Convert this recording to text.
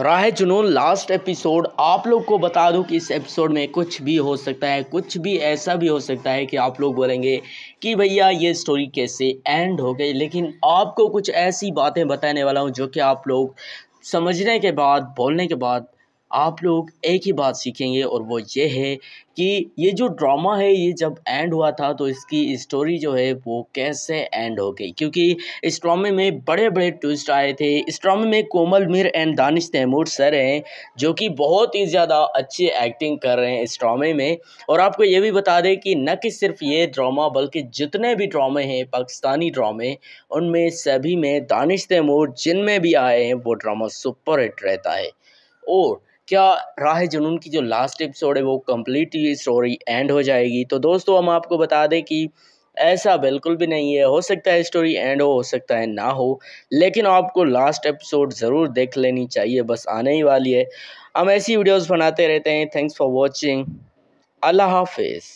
राह जुनून last episode आप लोग को बता दूं कि इस एपिसोड में कुछ भी हो सकता है कुछ भी ऐसा भी हो सकता है कि आप लोग बोलेंगे कि भैया ये स्टोरी कैसे एंड हो गई लेकिन आपको कुछ ऐसी बातें बताने वाला हूं जो कि आप लोग समझने के बाद बोलने के बाद आप लोग एक ही बात सीखेंगे और वो ये है कि ये जो ड्रामा है ये जब एंड हुआ था तो इसकी स्टोरी जो है वो कैसे एंड हो गई क्योंकि इस ड्रामे में बड़े बड़े ट्विस्ट आए थे इस ड्रामे में कोमल मिर एंड दानिश तैमूर सर हैं जो कि बहुत ही ज़्यादा अच्छी एक्टिंग कर रहे हैं इस ड्रामे में और आपको ये भी बता दें कि न कि सिर्फ ये ड्रामा बल्कि जितने भी ड्रामे हैं पाकिस्तानी ड्रामे उनमें सभी में दानिश तैमूर जिनमें भी आए हैं वो ड्रामा सुपर हिट रहता है और क्या राह जुनून की जो लास्ट एपिसोड है वो कम्प्लीटली स्टोरी एंड हो जाएगी तो दोस्तों हम आपको बता दें कि ऐसा बिल्कुल भी नहीं है हो सकता है स्टोरी एंड हो हो सकता है ना हो लेकिन आपको लास्ट एपिसोड ज़रूर देख लेनी चाहिए बस आने ही वाली है हम ऐसी वीडियोस बनाते रहते हैं थैंक्स फॉर वॉचिंग अल्लाह हाफिज़